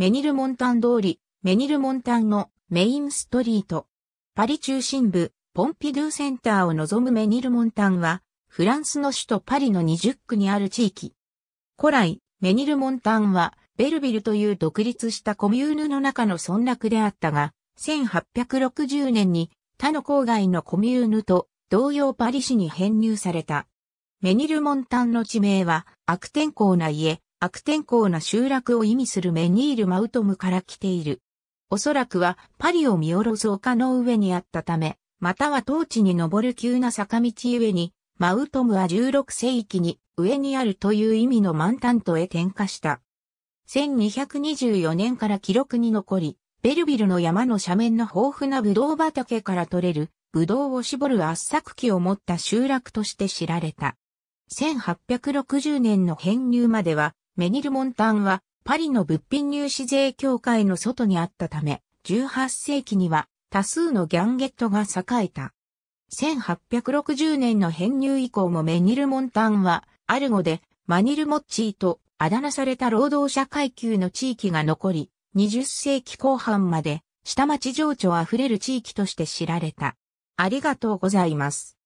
メニルモンタン通り、メニルモンタンのメインストリート。パリ中心部、ポンピドゥセンターを望むメニルモンタンは、フランスの首都パリの20区にある地域。古来、メニルモンタンは、ベルビルという独立したコミューヌの中の村落であったが、1860年に他の郊外のコミューヌと同様パリ市に編入された。メニルモンタンの地名は悪天候な家、悪天候な集落を意味するメニール・マウトムから来ている。おそらくはパリを見下ろす丘の上にあったため、または当地に登る急な坂道ゆえに、マウトムは16世紀に上にあるという意味の満タントへ転化した。1224年から記録に残り、ベルビルの山の斜面の豊富なブドウ畑から取れる、ブドウを絞る圧搾機を持った集落として知られた。1860年の編入までは、メニルモンタンはパリの物品入試税協会の外にあったため、18世紀には多数のギャンゲットが栄えた。1860年の編入以降もメニルモンタンは、アルゴでマニルモッチーとあだ名された労働者階級の地域が残り、20世紀後半まで下町情緒あふれる地域として知られた。ありがとうございます。